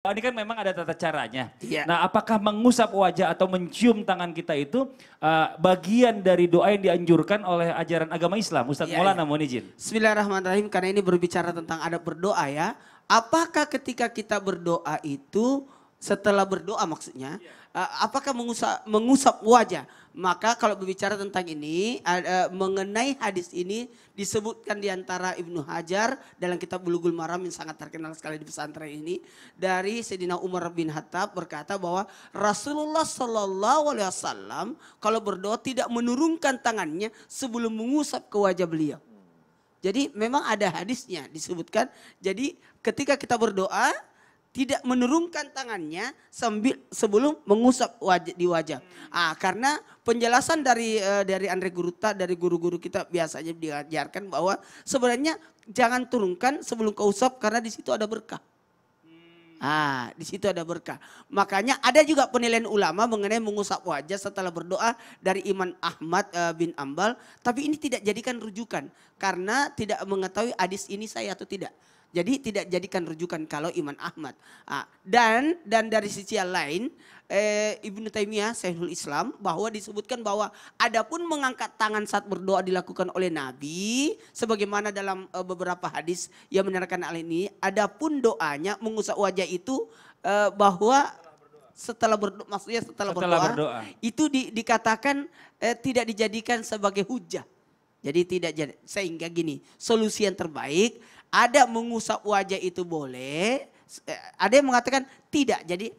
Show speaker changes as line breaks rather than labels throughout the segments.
Ini kan memang ada tata caranya. Yeah. Nah, apakah mengusap wajah atau mencium tangan kita itu uh, bagian dari doa yang dianjurkan oleh ajaran agama Islam? Ustadz yeah, Maulana yeah. mohon izin.
Bismillahirrahmanirrahim karena ini berbicara tentang adab berdoa ya. Apakah ketika kita berdoa itu setelah berdoa maksudnya yeah Eh, apakah mengusap, mengusap wajah? Maka kalau berbicara tentang ini, eh, mengenai hadis ini disebutkan di antara Ibnu Hajar dalam kitab Bulughul Maram yang sangat terkenal sekali di pesantren ini dari Sayyidina Umar bin Khattab berkata bahwa Rasulullah Shallallahu Alaihi Wasallam kalau berdoa tidak menurunkan tangannya sebelum mengusap ke wajah beliau. Jadi memang ada hadisnya disebutkan. Jadi ketika kita berdoa tidak menurunkan tangannya sambil sebelum mengusap wajah, di wajah. Ah, karena penjelasan dari eh, dari Andre Guruta dari guru-guru kita biasanya diajarkan bahwa sebenarnya jangan turunkan sebelum kau usap karena di situ ada berkah. Ah, di situ ada berkah. Makanya ada juga penilaian ulama mengenai mengusap wajah setelah berdoa dari Iman Ahmad eh, bin Ambal, tapi ini tidak jadikan rujukan karena tidak mengetahui hadis ini saya atau tidak. Jadi tidak jadikan rujukan kalau Imam Ahmad. Nah, dan dan dari sisi yang lain eh, Ibnu Taimiyah Syekhul Islam bahwa disebutkan bahwa adapun mengangkat tangan saat berdoa dilakukan oleh Nabi sebagaimana dalam eh, beberapa hadis yang menerangkan hal ini adapun doanya mengusap wajah itu eh, bahwa setelah berdoa maksudnya setelah, setelah berdoa, berdoa itu di, dikatakan eh, tidak dijadikan sebagai hujah. Jadi tidak jadi sehingga gini, solusi yang terbaik ada mengusap wajah itu boleh, eh, ada yang mengatakan tidak. Jadi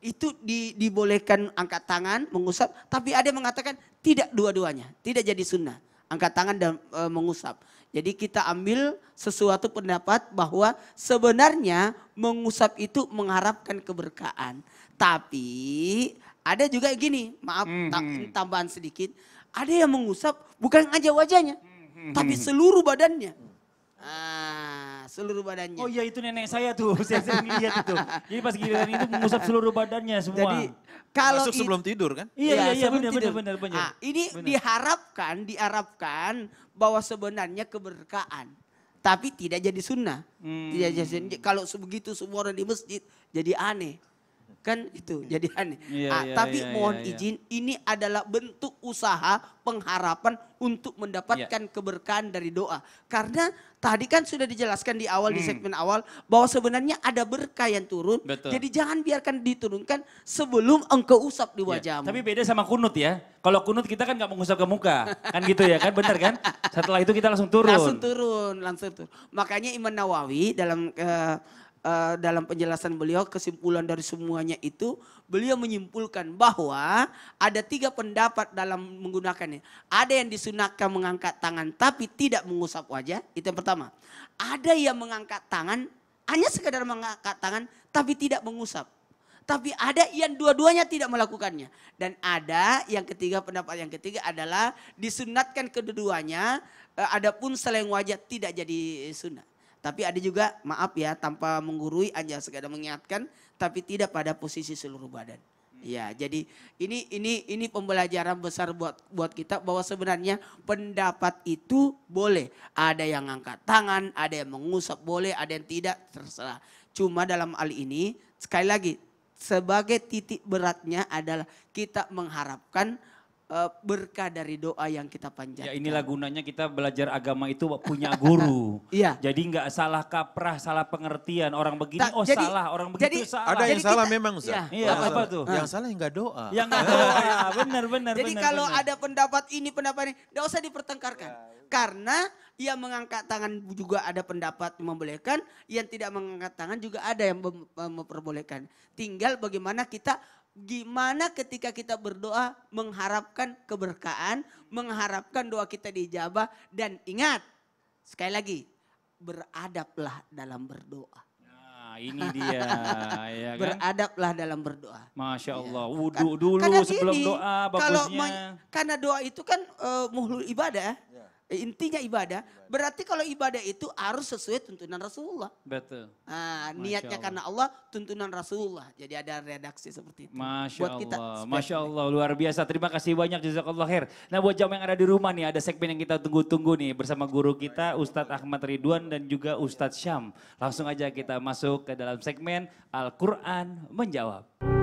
itu di, dibolehkan angkat tangan, mengusap, tapi ada yang mengatakan tidak dua-duanya, tidak jadi sunnah. Angkat tangan dan e, mengusap. Jadi kita ambil sesuatu pendapat bahwa sebenarnya mengusap itu mengharapkan keberkahan. Tapi ada juga gini, maaf hmm, hmm. tambahan sedikit. Ada yang mengusap bukan aja wajahnya,
hmm. hmm tapi hmm.
seluruh badannya. Nah,
seluruh badannya. Oh iya itu nenek saya tuh, saya sering lihat itu. Jadi pas giliran itu mengusap seluruh badannya semua. Jadi kalau Masuk sebelum tidur kan? Iya, iya, ya, iya benar, benar, benar, ah, benar. ini bener.
diharapkan, diharapkan bahwa sebenarnya keberkahan tapi tidak jadi sunnah.
Hmm. Tidak jadi
kalau begitu semua orang di masjid jadi aneh. Kan itu iya. jadi aneh. Yeah, ah, yeah, tapi yeah, mohon yeah, iya. izin yeah. ini adalah bentuk usaha pengharapan untuk mendapatkan yeah. keberkahan dari doa. Karena tadi kan sudah dijelaskan di awal hmm. di segmen awal bahwa sebenarnya ada berkah yang turun. Betul. Jadi jangan biarkan diturunkan sebelum engkau usap di iya. wajahmu. Yeah. Tapi
beda sama kunut ya. Kalau kunut kita kan nggak mengusap ke muka. Kan gitu ya kan benar kan? Setelah itu kita langsung turun. Langsung
turun, langsung turun. Makanya iman Nawawi dalam uh, Eh, dalam penjelasan beliau kesimpulan dari semuanya itu beliau menyimpulkan bahwa ada tiga pendapat dalam menggunakannya. Ada yang disunahkan mengangkat tangan tapi tidak mengusap wajah, itu yang pertama. Ada yang mengangkat tangan hanya sekedar mengangkat tangan tapi tidak mengusap. Tapi ada yang dua-duanya tidak melakukannya. Dan ada yang ketiga, pendapat yang ketiga adalah disunatkan keduanya eh, Adapun selain wajah tidak jadi sunat. Tapi ada juga maaf ya tanpa menggurui aja sekadar mengingatkan tapi tidak pada posisi seluruh badan. Hmm. Ya, jadi ini ini ini pembelajaran besar buat buat kita bahwa sebenarnya pendapat itu boleh. Ada yang angkat tangan, ada yang mengusap boleh, ada yang tidak terserah. Cuma dalam hal ini sekali lagi sebagai titik beratnya adalah kita mengharapkan Eh, berkah dari doa yang kita panjatkan. Ya inilah
gunanya kita belajar agama itu punya guru. Iya. jadi nggak salah kaprah, salah pengertian. Orang begini Ta, oh jadi, salah, orang begitu jadi, salah. Ada yang jadi salah kita, memang, Iya. Ya, iya, apa, apa tuh? Yang salah nggak doa. Yang nggak doa, ya. benar benar Jadi kalau benar.
ada pendapat ini, pendapat ini, nggak usah dipertengkarkan. Ya. Karena yang mengangkat tangan juga ada pendapat membolehkan, yang tidak mengangkat tangan juga ada yang memperbolehkan. Tinggal bagaimana kita gimana ketika kita berdoa mengharapkan keberkahan, mengharapkan doa kita diijabah dan ingat sekali lagi beradablah dalam berdoa.
Nah, ini dia. ya kan?
Beradablah dalam berdoa.
Masya iya. Allah. Ya. Kan Wudhu dulu karena sebelum gini, doa bagusnya. Kalau
karena doa itu kan uh, muhlul ibadah. Ya. Eh, intinya ibadah. Berarti kalau ibadah itu harus sesuai tuntunan Rasulullah. Betul. Nah, niatnya karena Allah, tuntunan Rasulullah. Jadi ada redaksi seperti
itu. Masya buat Allah. Masya Allah, luar biasa. Terima kasih banyak jazakallah khair. Nah, buat jam yang ada di rumah nih, ada segmen yang kita tunggu-tunggu nih bersama guru kita Ustadz Ahmad Ridwan dan juga Ustadz Syam. Langsung aja kita masuk ke dalam segmen Al-Qur'an menjawab.